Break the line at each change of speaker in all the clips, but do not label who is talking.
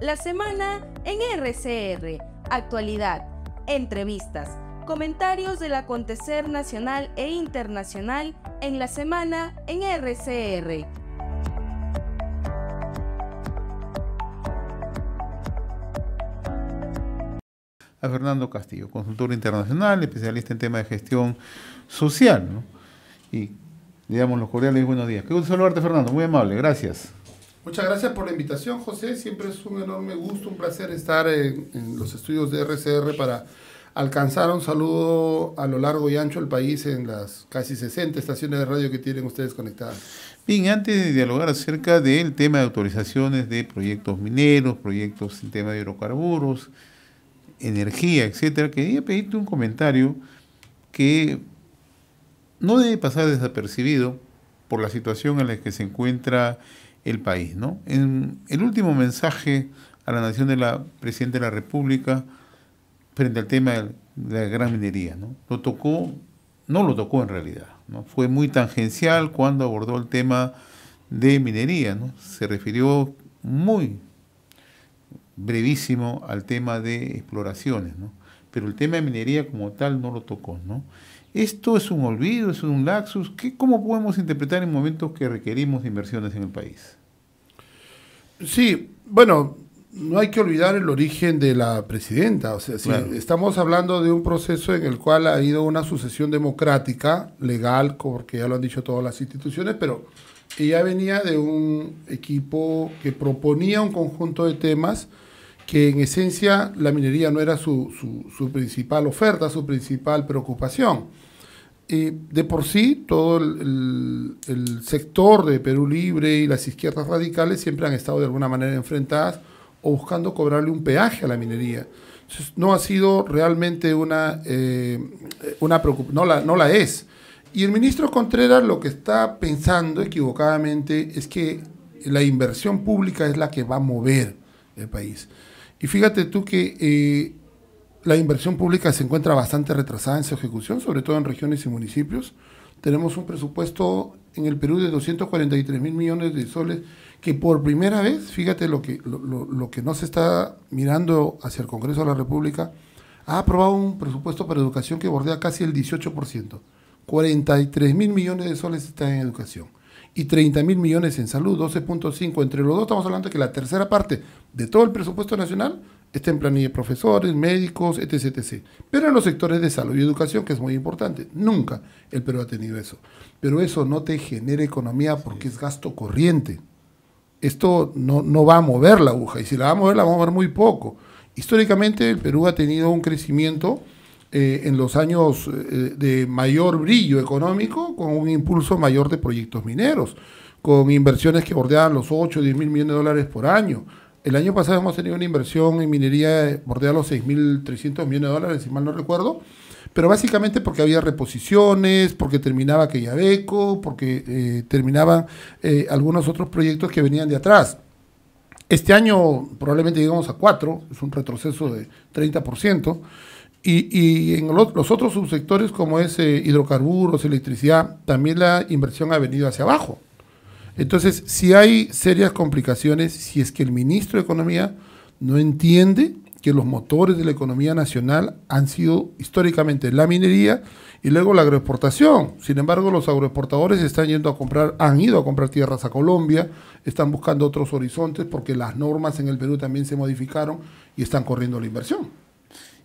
la semana en RCR, actualidad, entrevistas, comentarios del acontecer nacional e internacional en la semana en RCR.
A Fernando Castillo, consultor internacional, especialista en tema de gestión social. ¿no? Y le los cordiales buenos días. Qué gusto saludarte, Fernando. Muy amable. Gracias.
Muchas gracias por la invitación, José. Siempre es un enorme gusto, un placer estar en, los estudios de RCR para alcanzar un saludo a lo largo y ancho del país en las casi 60 estaciones de radio que tienen ustedes conectadas.
Bien, antes de dialogar acerca del tema de autorizaciones de proyectos mineros, proyectos en tema de hidrocarburos, energía, etcétera, quería pedirte un comentario que no debe pasar desapercibido por la situación en la que se encuentra el país. ¿no? el último mensaje a la nación de la Presidenta de la República frente al tema de la gran minería, ¿no? lo tocó, no lo tocó en realidad, ¿no? fue muy tangencial cuando abordó el tema de minería, ¿no? se refirió muy brevísimo al tema de exploraciones, ¿no? pero el tema de minería como tal no lo tocó. ¿no? ¿Esto es un olvido, es un laxus? ¿Qué, ¿Cómo podemos interpretar en momentos que requerimos inversiones en el país?
Sí, bueno, no hay que olvidar el origen de la presidenta. O sea, estamos hablando de un proceso en el cual ha ido una sucesión democrática, legal, porque ya lo han dicho todas las instituciones, pero ella venía de un equipo que proponía un conjunto de temas que en esencia la minería no era su, su, principal oferta, su principal preocupación. Eh, de por sí, todo el, el, sector de Perú Libre y las izquierdas radicales siempre han estado de alguna manera enfrentadas o buscando cobrarle un peaje a la minería. no ha sido realmente una, eh, una preocupación, no la, no la es. Y el ministro Contreras lo que está pensando equivocadamente es que la inversión pública es la que va a mover el país. Y fíjate tú que eh, la inversión pública se encuentra bastante retrasada en su ejecución, sobre todo en regiones y municipios. Tenemos un presupuesto en el Perú de 243 mil millones de soles, que por primera vez, fíjate lo que, lo, que no se está mirando hacia el Congreso de la República, ha aprobado un presupuesto para educación que bordea casi el 18%. 43 mil millones de soles están en educación y 30 mil millones en salud, 12.5. Entre los dos estamos hablando de que la tercera parte de todo el presupuesto nacional está en planilla de profesores, médicos, etc, etc. Pero en los sectores de salud y educación, que es muy importante, nunca el Perú ha tenido eso. Pero eso no te genera economía porque es gasto corriente. Esto no, no va a mover la aguja y si la va a mover, la va a mover muy poco. Históricamente el Perú ha tenido un crecimiento eh, en los años eh, de mayor brillo económico con un impulso mayor de proyectos mineros, con inversiones que bordeaban los 8 o 10 mil millones de dólares por año. El año pasado hemos tenido una inversión en minería eh, bordeada los 6.300 millones de dólares, si mal no recuerdo, pero básicamente porque había reposiciones, porque terminaba beco porque terminaban algunos otros proyectos que venían de atrás. Este año probablemente llegamos a 4, es un retroceso de 30%. Y, en los otros subsectores como es eh, hidrocarburos, electricidad, también la inversión ha venido hacia abajo. Entonces, si hay serias complicaciones, si es que el ministro de Economía no entiende que los motores de la economía nacional han sido históricamente la minería y luego la agroexportación. Sin embargo, los agroexportadores están yendo a comprar, han ido a comprar tierras a Colombia, están buscando otros horizontes porque las normas en el Perú también se modificaron y están corriendo la inversión.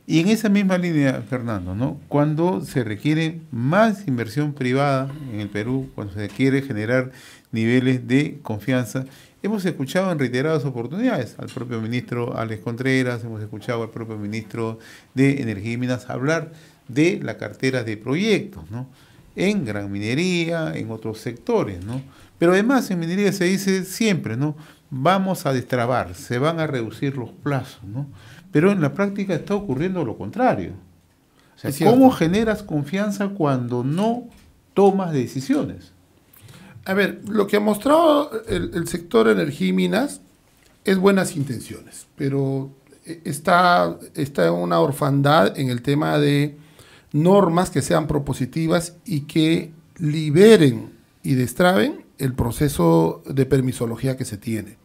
Y en esa
misma línea, Fernando, ¿no? cuando se requiere más inversión privada en el Perú, cuando se quiere generar niveles de confianza, hemos escuchado en reiteradas oportunidades al propio ministro Alex Contreras, hemos escuchado al propio ministro de Energía y Minas hablar de la cartera de proyectos, ¿no? en gran minería, en otros sectores. ¿no? Pero además en minería se dice siempre, ¿no? vamos a destrabar, se van a reducir los plazos. ¿no? Pero en la práctica está ocurriendo lo contrario. ¿cómo generas confianza cuando no tomas
decisiones? A ver, lo que ha mostrado el, sector energía y minas es buenas intenciones, pero está, está una orfandad en el tema de normas que sean propositivas y que liberen y destraben el proceso de permisología que se tiene.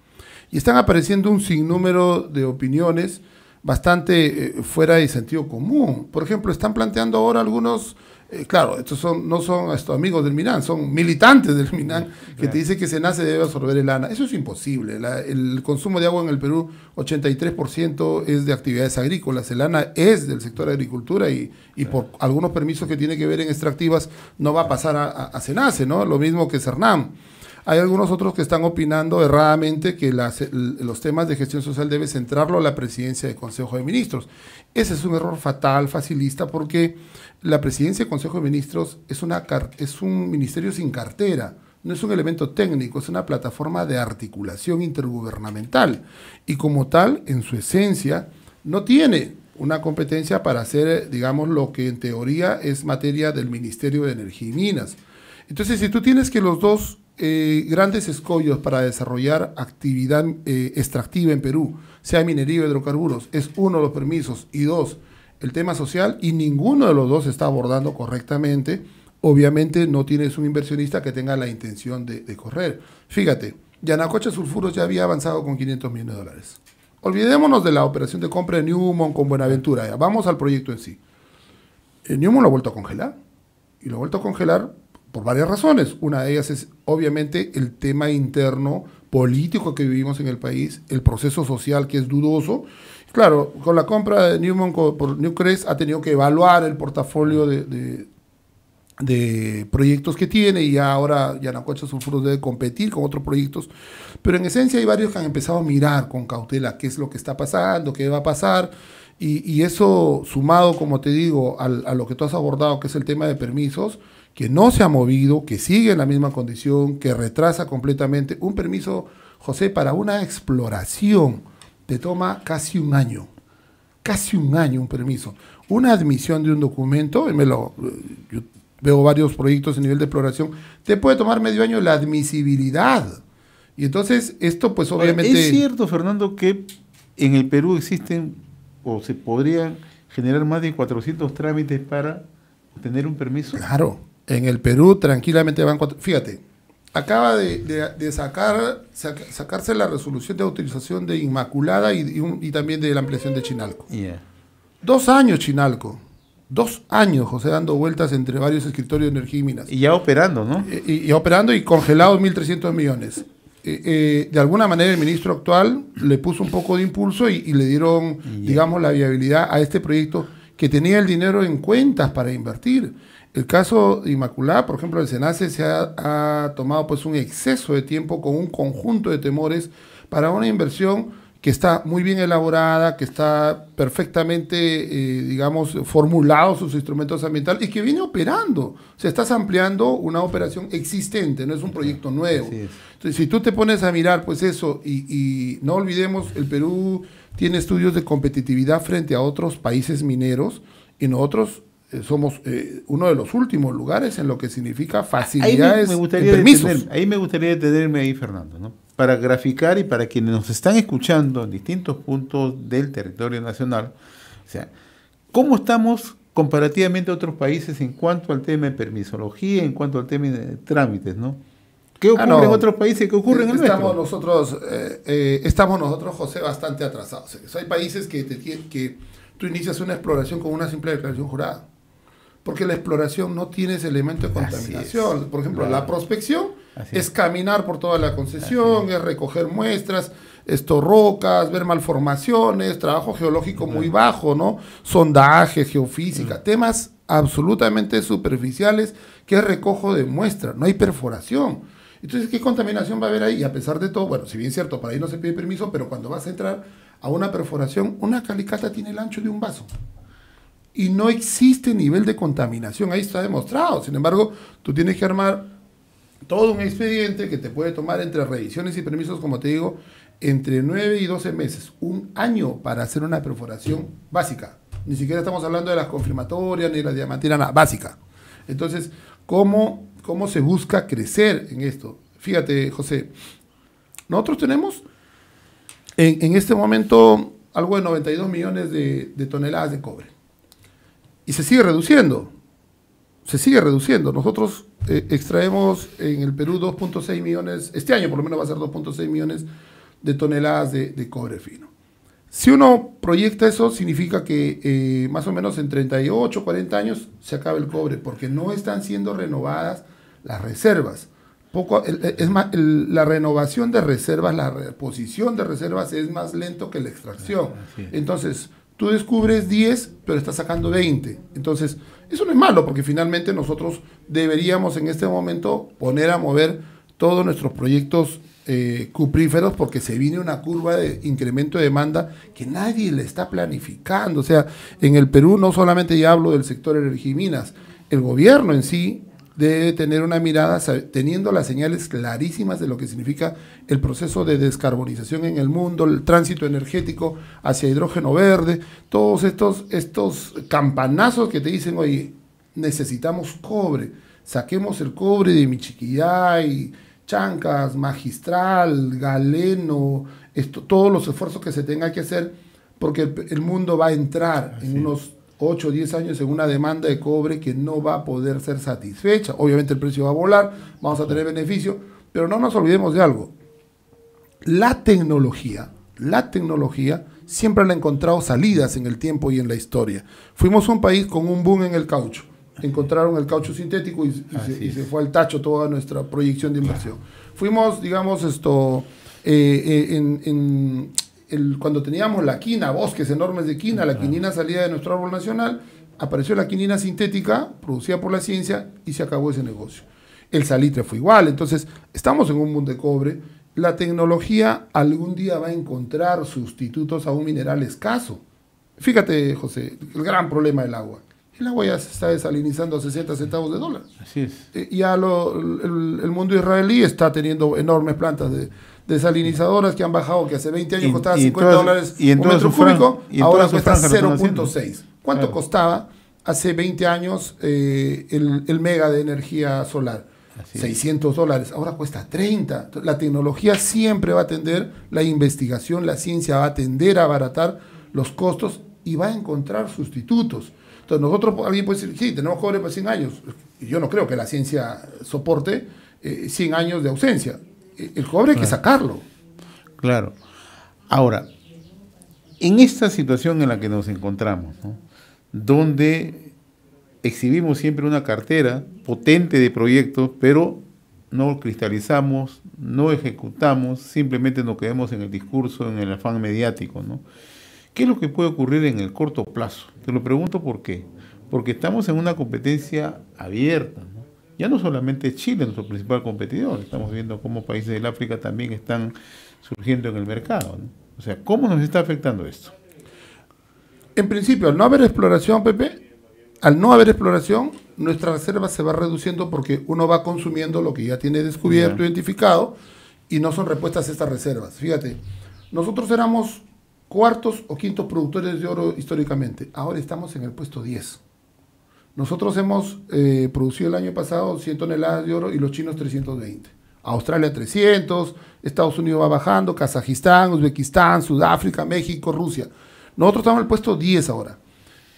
Y están apareciendo un sinnúmero de opiniones bastante eh, fuera de sentido común. Por ejemplo, están planteando ahora algunos, eh, claro, estos son, no son estos amigos del Minan, son militantes del Minan, que te dicen que se nace debe absorber el ANA. Eso es imposible. el consumo de agua en el Perú, 83% es de actividades agrícolas. El ANA es del sector de agricultura y, y por algunos permisos que tiene que ver en extractivas no va a pasar a, a, ¿no? Lo mismo que Cernam. Hay algunos otros que están opinando erradamente que los temas de gestión social debe centrarlo a la presidencia del Consejo de Ministros. Ese es un error fatal, facilista, porque la presidencia del Consejo de Ministros es, una, es un ministerio sin cartera no es un elemento técnico, es una plataforma de articulación intergubernamental y como tal, en su esencia, no tiene una competencia para hacer, digamos, lo que en teoría es materia del Ministerio de Energía y Minas. Entonces, si tú tienes que los dos eh, grandes escollos para desarrollar actividad eh, extractiva en Perú, sea minería o hidrocarburos, es uno los permisos y dos el tema social y ninguno de los dos se está abordando correctamente. Obviamente no tienes un inversionista que tenga la intención de, correr. Fíjate, Yanacocha Sulfuros ya había avanzado con 500 millones de dólares. Olvidémonos de la operación de compra de Newmont con Buenaventura. Vamos al proyecto en sí. El eh, Newmont lo ha vuelto a congelar. Y lo ha vuelto a congelar por varias razones. Una de ellas es obviamente el tema interno político que vivimos en el país, el proceso social que es dudoso. Claro, con la compra de Newman por Newcrest ha tenido que evaluar el portafolio de, de, proyectos que tiene y ahora ya Yanacocha frutos debe competir con otros proyectos. Pero en esencia hay varios que han empezado a mirar con cautela qué es lo que está pasando, qué va a pasar. Y, y eso sumado, como te digo, al, a lo que tú has abordado, que es el tema de permisos, que no se ha movido, que sigue en la misma condición, que retrasa completamente. Un permiso, José, para una exploración te toma casi un año. Casi un año un permiso. Una admisión de un documento, me lo, eh, yo veo varios proyectos a nivel de exploración, te puede tomar medio año la admisibilidad. Y entonces esto pues obviamente... es
cierto, Fernando, que en el Perú existen o se podrían generar más de 400 trámites para obtener un permiso. Claro. En el Perú tranquilamente
van Fíjate, acaba de, sacar, sacarse la resolución de autorización de Inmaculada y, también de la ampliación de Chinalco. Dos años Chinalco. Dos años, José, dando vueltas entre varios escritorios de energía y minas. Y ya operando, ¿no? Eh, y, ya operando y congelados 1.300 millones. Eh, eh, de alguna manera el ministro actual le puso un poco de impulso y, le dieron, digamos, la viabilidad a este proyecto que tenía el dinero en cuentas para invertir. El caso Inmaculada, por ejemplo, el SENACE se ha, tomado pues un exceso de tiempo con un conjunto de temores para una inversión que está muy bien elaborada, que está perfectamente, eh, digamos, formulado sus instrumentos ambientales y que viene operando. O sea, estás ampliando una operación existente, no es un proyecto nuevo. Entonces, si tú te pones a mirar, pues eso, y, y no olvidemos, el Perú tiene estudios de competitividad frente a otros países mineros y nosotros eh, somos eh, uno de los últimos lugares en lo que significa facilidades ahí me, gustaría permisos.
ahí me gustaría detenerme ahí, Fernando, ¿no? para graficar y para quienes nos están escuchando en distintos puntos del territorio nacional, o sea, cómo estamos comparativamente a otros países en cuanto al tema de permisología, en cuanto al tema de trámites, ¿no? ¿Qué ah, ocurre en otros
países? ¿Qué ocurre en el estamos Nosotros, eh, estamos nosotros, José, bastante atrasados. hay países que, que tú inicias una exploración con una simple declaración jurada porque la exploración no tiene ese elemento de contaminación. Por ejemplo, la prospección es. caminar por toda la concesión, es. recoger muestras, esto, rocas, ver malformaciones, trabajo geológico muy bajo, ¿no? Sondajes, geofísica, temas absolutamente superficiales que es recojo de muestra no hay perforación. Entonces, ¿qué contaminación va a haber ahí? Y a pesar de todo, bueno, si bien es cierto, para ahí no se pide permiso, pero cuando vas a entrar a una perforación, una calicata tiene el ancho de un vaso y no existe nivel de contaminación, ahí está demostrado. Sin embargo, tú tienes que armar todo un expediente que te puede tomar entre revisiones y permisos, como te digo, entre 9 y 12 meses, un año para hacer una perforación básica. Ni siquiera estamos hablando de las confirmatorias ni de la diamantina, nada, básica. Entonces, ¿cómo, ¿cómo se busca crecer en esto? Fíjate, José, nosotros tenemos en, este momento algo de 92 millones de toneladas de cobre y se sigue reduciendo. Se sigue reduciendo. Nosotros eh, extraemos en el Perú 2.6 millones, este año por lo menos va a ser 2.6 millones de toneladas de, cobre fino. Si uno proyecta eso, significa que eh, más o menos en 38, 40 años se acaba el cobre, porque no están siendo renovadas las reservas. Poco, es la renovación de reservas, la reposición de reservas es más lento que la extracción. Entonces, tú descubres 10, pero estás sacando 20. Entonces, eso no es malo, porque finalmente nosotros deberíamos en este momento poner a mover todos nuestros proyectos eh, cupríferos, porque se viene una curva de incremento de demanda que nadie le está planificando. O sea, en el Perú no solamente ya hablo del sector energiminas, el gobierno en sí debe tener una mirada teniendo las señales clarísimas de lo que significa el proceso de descarbonización en el mundo, el tránsito energético hacia hidrógeno verde, todos estos, estos campanazos que te dicen, oye, necesitamos cobre, saquemos el cobre de Michiquillay, Chancas, Magistral, Galeno, esto, todos los esfuerzos que se tenga que hacer, porque el, mundo va a entrar en unos 8 o 10 años en una demanda de cobre que no va a poder ser satisfecha. Obviamente el precio va a volar, vamos a tener beneficio, pero no nos olvidemos de algo. La tecnología, la tecnología siempre ha encontrado salidas en el tiempo y en la historia. Fuimos un país con un boom en el caucho. Encontraron el caucho sintético y, se, fue al tacho toda nuestra proyección de inversión. Fuimos, digamos, esto, eh, eh, en cuando teníamos la quina, bosques enormes de quina, la quinina salía de nuestro árbol nacional, apareció la quinina sintética, producida por la ciencia, y se acabó ese negocio. El salitre fue igual, entonces estamos en un mundo de cobre. La tecnología algún día va a encontrar sustitutos a un mineral escaso. Fíjate, José, el gran problema del agua. El agua ya se está desalinizando a 60 centavos de dólar. Así es. Eh, ya el, mundo israelí está teniendo enormes plantas de, desalinizadoras que han bajado, que hace 20 años costaba 50 dólares y un metro cúbico, y ahora cuesta 0.6. ¿Cuánto costaba hace 20 años eh, el, mega de energía solar? 600 dólares, ahora cuesta 30. La tecnología siempre va a atender, la investigación, la ciencia va a atender a abaratar los costos y va a encontrar sustitutos. Entonces nosotros, alguien puede decir, sí, tenemos cobre para 100 años. Yo no creo que la ciencia soporte 100 eh, años de ausencia el cobre hay que sacarlo.
Claro. Ahora, en esta situación en la que nos encontramos, donde exhibimos siempre una cartera potente de proyectos, pero no cristalizamos, no ejecutamos, simplemente nos quedamos en el discurso, en el afán mediático. ¿no? ¿Qué es lo que puede ocurrir en el corto plazo? Te lo pregunto por qué. Porque estamos en una competencia abierta ya no solamente Chile, es nuestro principal competidor, estamos viendo cómo países del África también están surgiendo en el mercado.
O sea, ¿cómo nos está afectando esto? En principio, al no haber exploración, Pepe, al no haber exploración, nuestra reserva se va reduciendo porque uno va consumiendo lo que ya tiene descubierto, identificado, y no son repuestas estas reservas. Fíjate, nosotros éramos cuartos o quintos productores de oro históricamente, ahora estamos en el puesto 10. Nosotros hemos eh, producido el año pasado 100 toneladas de oro y los chinos 320. Australia 300, Estados Unidos va bajando, Kazajistán, Uzbekistán, Sudáfrica, México, Rusia. Nosotros estamos en el puesto 10 ahora.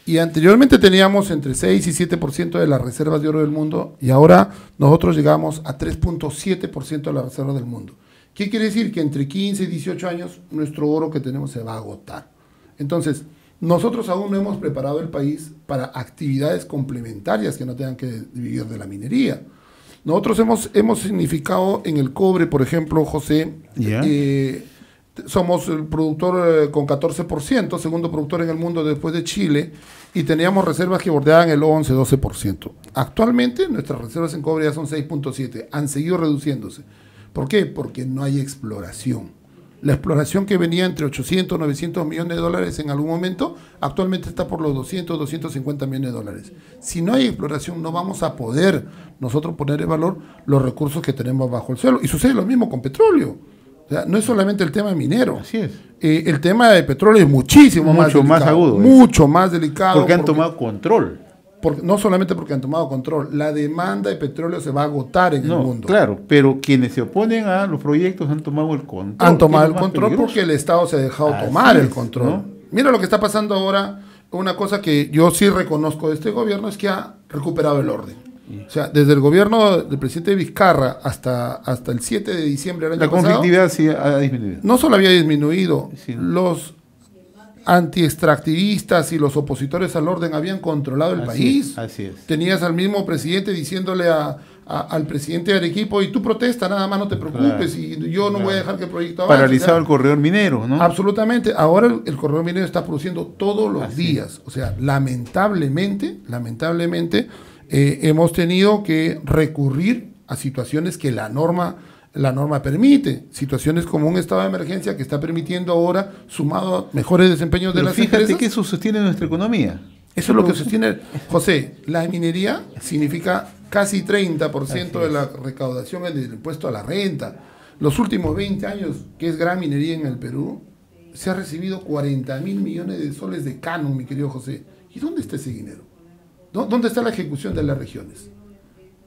Y anteriormente teníamos entre 6 y 7% de las reservas de oro del mundo y ahora nosotros llegamos a 3.7% de las reservas del mundo. ¿Qué quiere decir? Que entre 15 y 18 años nuestro oro que tenemos se va a agotar. Entonces, nosotros aún no hemos preparado el país para actividades complementarias que no tengan que vivir de la minería. Nosotros hemos, hemos significado en el cobre, por ejemplo, José, eh, somos el productor eh, con 14%, segundo productor en el mundo después de Chile, y teníamos reservas que bordeaban el 11-12%. Actualmente nuestras reservas en cobre ya son 6.7, han seguido reduciéndose. ¿Por qué? Porque no hay exploración. La exploración que venía entre 800, 900 millones de dólares en algún momento, actualmente está por los 200, 250 millones de dólares. Si no hay exploración, no vamos a poder nosotros poner en valor los recursos que tenemos bajo el suelo. Y sucede lo mismo con petróleo. O sea, no es solamente el tema minero. Así es. Eh, el tema de petróleo es muchísimo más, más agudo. ¿eh? Mucho más delicado. Porque han tomado control no solamente porque han tomado control, la demanda de petróleo se va a agotar en el mundo.
Claro, pero quienes se oponen a los proyectos han tomado el control. Han tomado el control
porque el Estado se ha dejado tomar el control. Mira lo que está pasando ahora. Una cosa que yo sí reconozco de este gobierno es que ha recuperado el orden. O sea, desde el gobierno del presidente Vizcarra hasta, hasta el 7 de diciembre del año La conflictividad sí ha disminuido. No solo había disminuido, los antiextractivistas y los opositores al orden habían controlado el país. así Tenías al mismo presidente diciéndole al presidente del equipo y tú protestas nada más no te preocupes, y yo no voy a dejar que el proyecto avance. Paralizado el corredor minero, ¿no? Absolutamente. Ahora el, corredor minero está produciendo todos los días. O sea, lamentablemente, lamentablemente, eh, hemos tenido que recurrir a situaciones que la norma la norma permite. Situaciones como un estado de emergencia que está permitiendo ahora, sumado a mejores desempeños de las fíjate que eso sostiene nuestra economía. Eso es lo que sostiene. José, la minería significa casi 30% de la recaudación del impuesto a la renta. Los últimos 20 años, que es gran minería en el Perú, se ha recibido 40 mil millones de soles de canon, mi querido José. ¿Y dónde está ese dinero? ¿Dónde está la ejecución de las regiones?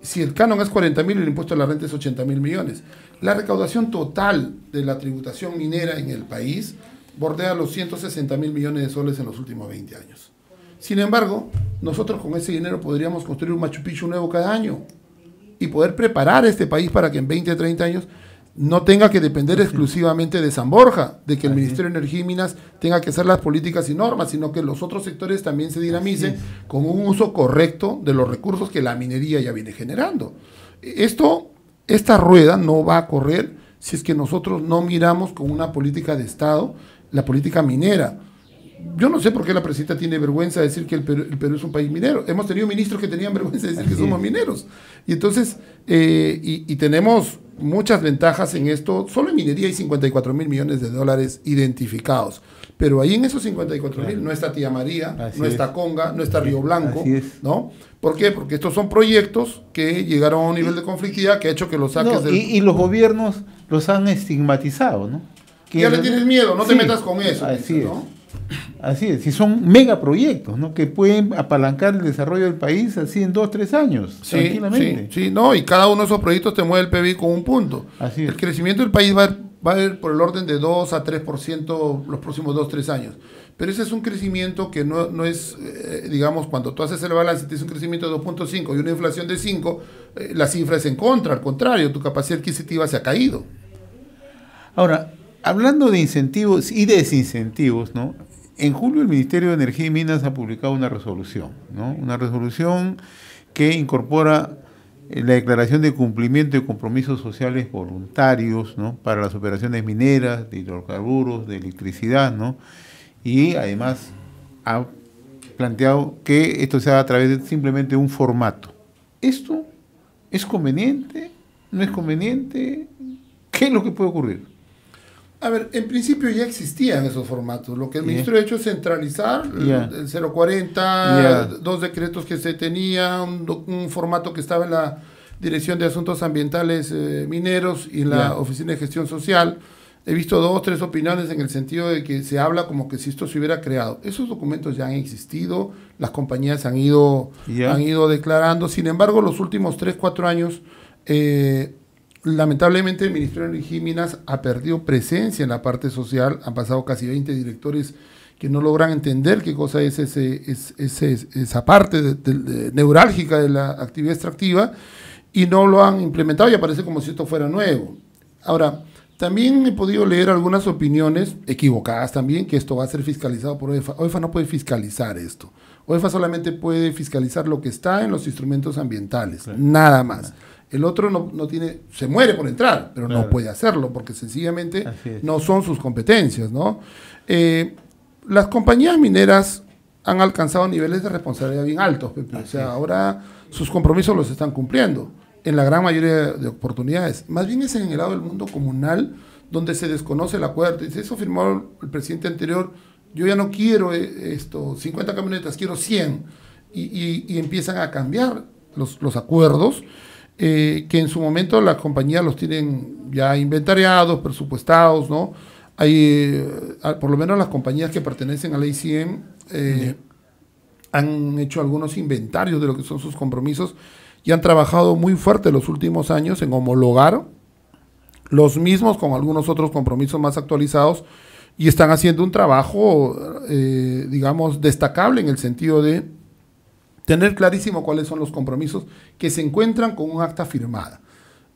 si el canon es 40 mil, el impuesto a la renta es 80 mil millones. La recaudación total de la tributación minera en el país bordea los 160 mil millones de soles en los últimos 20 años. Sin embargo, nosotros con ese dinero podríamos construir un Machu Picchu nuevo cada año y poder preparar este país para que en 20, 30 años no tenga que depender exclusivamente de San Borja, de que el Ministerio de Energía y Minas tenga que hacer las políticas y normas, sino que los otros sectores también se dinamicen con un uso correcto de los recursos que la minería ya viene generando. Esto, esta rueda no va a correr si es que nosotros no miramos con una política de Estado la política minera. Yo no sé por qué la presidenta tiene vergüenza de decir que el Perú, es un país minero. Hemos tenido ministros que tenían vergüenza de decir que somos mineros. Y entonces, eh, y, y tenemos muchas ventajas en esto. Solo en minería hay 54 mil millones de dólares identificados. Pero ahí en esos 54 mil no está Tía María, no está Conga, no está Río Blanco, ¿no? ¿Por qué? Porque estos son proyectos que llegaron a un nivel de conflictividad que ha hecho que los saques del... y, los
gobiernos los han estigmatizado, ¿no?
ya le tienes miedo, no te metas con eso.
¿no? Así es, si son megaproyectos, ¿no? Que pueden
apalancar el desarrollo del país así en dos, tres años, tranquilamente. Sí, no, y cada uno de esos proyectos te mueve el PBI con un punto. Así El crecimiento del país va, a ir por el orden de 2 a 3% los próximos dos, tres años. Pero ese es un crecimiento que no, no es, eh, digamos, cuando tú haces el balance, y tienes un crecimiento de 2.5 y una inflación de 5, eh, la cifra es en contra, al contrario, tu capacidad adquisitiva se ha caído. Ahora, hablando de
incentivos y desincentivos, ¿no? En julio el Ministerio de Energía y Minas ha publicado una resolución, ¿no? una resolución que incorpora eh, la declaración de cumplimiento de compromisos sociales voluntarios para las operaciones mineras, de hidrocarburos, de electricidad, ¿no? y además ha planteado que esto se haga a través de simplemente un formato. ¿Esto es conveniente? ¿No es conveniente? ¿Qué es lo que puede ocurrir?
A ver, en principio ya existían esos formatos. Lo que el ministro ha hecho es centralizar el, 040, dos decretos que se tenían, un, formato que estaba en la Dirección de Asuntos Ambientales eh, Mineros y en la Oficina de Gestión Social. He visto dos, tres opiniones en el sentido de que se habla como que si esto se hubiera creado. Esos documentos ya han existido, las compañías han ido, han ido declarando. Sin embargo, los últimos tres, cuatro años... Eh, lamentablemente el Ministerio de Energía ha perdido presencia en la parte social, han pasado casi 20 directores que no logran entender qué cosa es, ese, es, esa parte neurálgica de la actividad extractiva y no lo han implementado y aparece como si esto fuera nuevo. Ahora, también he podido leer algunas opiniones equivocadas también, que esto va a ser fiscalizado por OEFA. OEFA no puede fiscalizar esto. OEFA solamente puede fiscalizar lo que está en los instrumentos ambientales, nada más. El otro no, tiene, se muere por entrar, pero no puede hacerlo porque sencillamente no son sus competencias, ¿no? Eh, las compañías mineras han alcanzado niveles de responsabilidad bien altos, o sea, ahora sus compromisos los están cumpliendo en la gran mayoría de oportunidades. Más bien es en el lado del mundo comunal donde se desconoce el acuerdo. Dice, eso firmó el presidente anterior, yo ya no quiero eh, esto, 50 camionetas, quiero 100. Y, empiezan a cambiar los, los acuerdos. Eh, que en su momento las compañías los tienen ya inventariados, presupuestados, ¿no? Hay, eh, por lo menos las compañías que pertenecen al ACM eh, han hecho algunos inventarios de lo que son sus compromisos y han trabajado muy fuerte los últimos años en homologar los mismos con algunos otros compromisos más actualizados y están haciendo un trabajo, eh, digamos, destacable en el sentido de tener clarísimo cuáles son los compromisos que se encuentran con un acta firmada.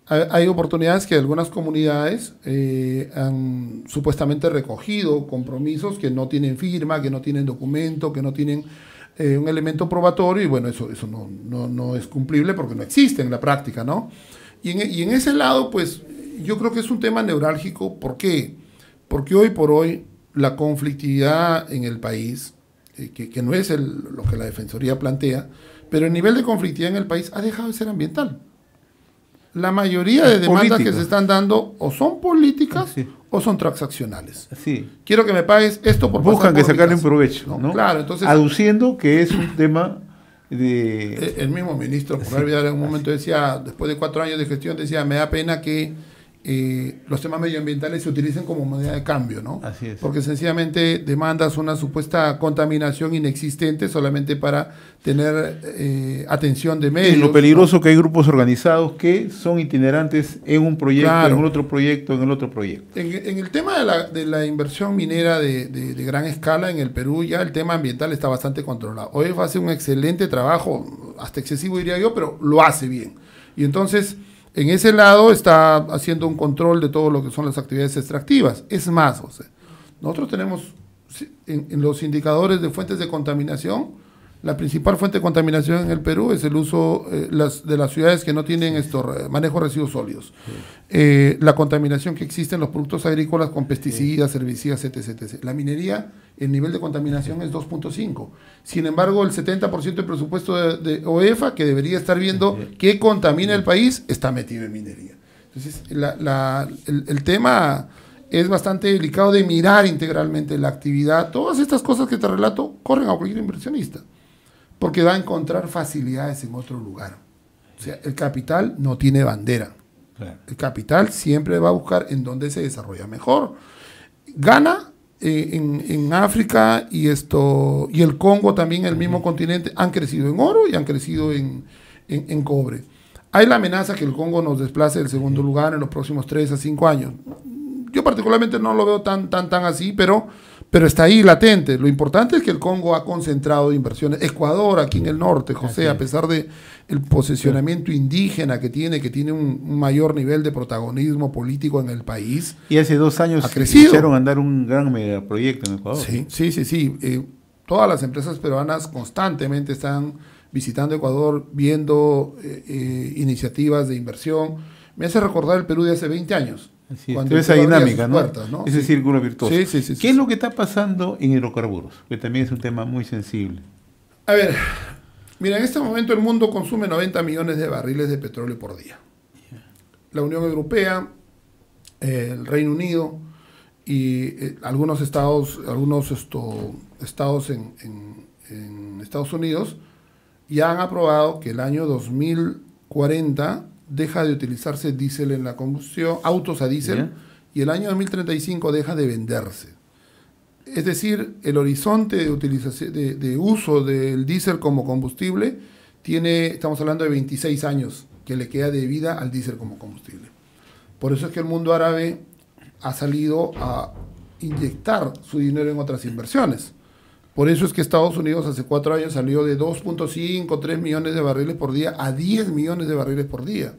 Hay oportunidades que algunas comunidades eh, han supuestamente recogido compromisos que no tienen firma, que no tienen documento, que no tienen eh, un elemento probatorio y bueno, eso, eso no, no, es cumplible porque no existe en la práctica, ¿no? Y y en ese lado, pues yo creo que es un tema neurálgico. ¿Por qué? Porque hoy por hoy la conflictividad en el país eh, que, no es lo que la Defensoría plantea, pero el nivel de conflictividad en el país ha dejado de ser ambiental. La mayoría de demandas que se están dando o son políticas o son transaccionales. Sí. Quiero que me pagues esto por Buscan que sacarle un provecho. ¿no? entonces. Aduciendo que es un tema
de. Eh, el, mismo ministro, por sí.
en un momento decía, después de cuatro años de gestión, decía: me da pena que eh, los temas medioambientales se utilizan como moneda de cambio, ¿no? Así es. Porque sencillamente demandas una supuesta contaminación inexistente solamente para tener eh, atención de medios. Y lo peligroso que
hay grupos organizados que son itinerantes en un proyecto, en otro proyecto, en el otro proyecto.
En, el tema de la, inversión minera de, de, gran escala en el Perú, ya el tema ambiental está bastante controlado. OEF hace un excelente trabajo, hasta excesivo diría yo, pero lo hace bien. Y entonces en ese lado está haciendo un control de todo lo que son las actividades extractivas. Es más, José, nosotros tenemos en los indicadores de fuentes de contaminación, la principal fuente de contaminación en el Perú es el uso eh, de las ciudades que no tienen estos eh, manejo de residuos sólidos. Eh, la contaminación que existe en los productos agrícolas con pesticidas, herbicidas, etc, La minería, el nivel de contaminación es 2.5. Sin embargo, el 70% del presupuesto de, OEFA, que debería estar viendo qué contamina el país, está metido en minería. Entonces, el tema es bastante delicado de mirar integralmente la actividad. Todas estas cosas que te relato corren a cualquier inversionista porque va a encontrar facilidades en otro lugar. O sea, el capital no tiene bandera. El capital siempre va a buscar en dónde se desarrolla mejor. Ghana eh, en, África y esto y el Congo también, el mismo continente, han crecido en oro y han crecido en, cobre. Hay la amenaza que el Congo nos desplace del segundo lugar en los próximos 3 a 5 años. Yo particularmente no lo veo tan, tan, tan así, pero pero está ahí latente. Lo importante es que el Congo ha concentrado inversiones. Ecuador, aquí en el norte, José, a pesar de el posicionamiento indígena que tiene, que tiene un mayor nivel de protagonismo político en el país. Y hace dos años pusieron
a andar un gran megaproyecto en Ecuador. Sí, sí, sí. Eh,
todas las empresas peruanas constantemente están visitando Ecuador, viendo eh, eh, iniciativas de inversión. Me hace recordar el Perú de hace 20 años esa dinámica, Ese círculo virtuoso.
¿Qué es lo que está pasando en hidrocarburos? Que también es un tema muy sensible.
A ver, mira, en este momento el mundo consume 90 millones de barriles de petróleo por día. La Unión Europea, el Reino Unido y eh, algunos estados, algunos estados en Estados Unidos ya han aprobado que el año 2040 deja de utilizarse diésel en la combustión, autos a diésel, y el año 2035 deja de venderse. Es decir, el horizonte de, utilización, de, de uso del diésel como combustible tiene, estamos hablando de 26 años que le queda de vida al diésel como combustible. Por eso es que el mundo árabe ha salido a inyectar su dinero en otras inversiones. Por eso es que Estados Unidos hace cuatro años salió de 2.5, 3 millones de barriles por día a 10 millones de barriles por día.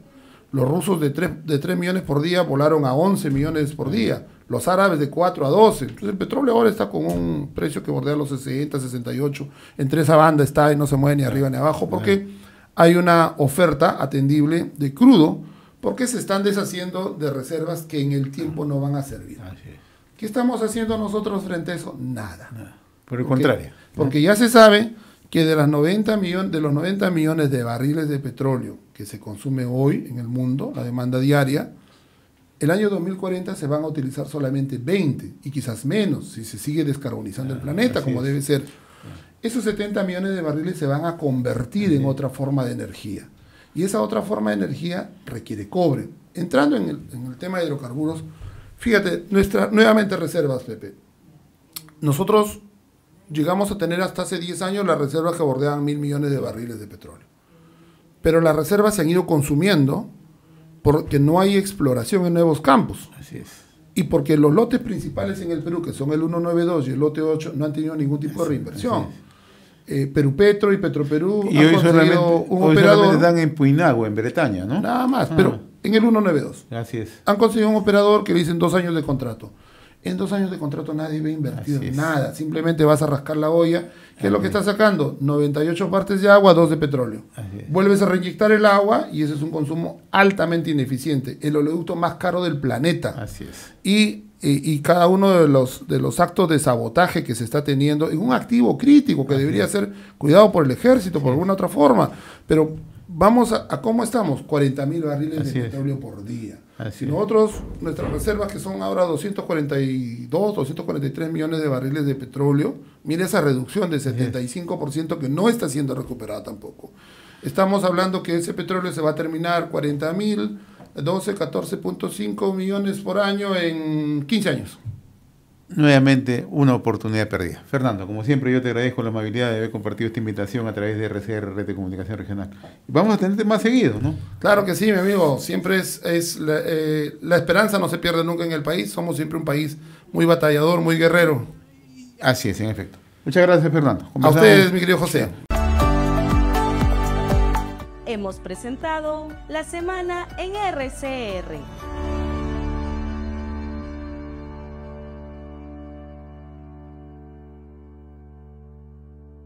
Los rusos de 3, de 3 millones por día volaron a 11 millones por día. Los árabes de 4 a 12. Entonces el petróleo ahora está con un precio que bordea los 60, 68. Entre esa banda está y no se mueve ni arriba ni abajo porque hay una oferta atendible de crudo porque se están deshaciendo de reservas que en el tiempo no van a servir. ¿Qué estamos haciendo nosotros frente a eso? Nada. Por el contrario. Porque ya se sabe que de, los 90 millones de barriles de petróleo que se consume hoy en el mundo, la demanda diaria, el año 2040 se van a utilizar solamente 20 y quizás menos si se sigue descarbonizando el ah, planeta como debe ser. Ah. Esos 70 millones de barriles se van a convertir en otra forma de energía. Y esa otra forma de energía requiere cobre. Entrando en el, tema de hidrocarburos, fíjate, nuestra, nuevamente reservas, Pepe. Nosotros llegamos a tener hasta hace 10 años las reservas que bordeaban mil millones de barriles de petróleo. Pero las reservas se han ido consumiendo porque no hay exploración en nuevos campos. Así es. Y porque los lotes principales en el Perú, que son el 192 y el lote 8, no han tenido ningún tipo de reinversión. Eh, Perú Petro y Petro Y hoy un operador, solamente
dan en Puinagua, en Bretaña, ¿no? Nada más, ah. pero
en el 192. Así es. Han conseguido un operador que dicen dos años de contrato en dos años de contrato nadie ve invertido en nada. Simplemente vas a rascar la olla. ¿Qué es lo que estás sacando? 98 partes de agua, 2 de petróleo. Vuelves a reyectar el agua y ese es un consumo altamente ineficiente. El oleoducto más caro del planeta. Así es. Eh, y, cada uno de los, de los actos de sabotaje que se está teniendo es un activo crítico que debería ser cuidado por el ejército, por alguna otra forma. Pero vamos a, cómo estamos: 40 mil barriles de petróleo por día. Si Nosotros, nuestras reservas, que son ahora 242, 243 millones de barriles de petróleo, mire esa reducción del 75% que no está siendo recuperada tampoco. Estamos hablando que ese petróleo se va a terminar 40 mil, 12, 14.5 millones por año en 15 años
nuevamente una oportunidad perdida. Fernando, como siempre, yo te agradezco la amabilidad de haber compartido esta invitación a través de RCR, Red de Comunicación Regional.
Vamos a tenerte más seguido, ¿no? Claro que sí, mi amigo. Siempre es, eh, la, esperanza no se pierde nunca en el país. Somos siempre un país muy batallador, muy guerrero.
Así es, en efecto. Muchas gracias, Fernando. A ustedes, mi querido José.
Hemos presentado la semana en RCR.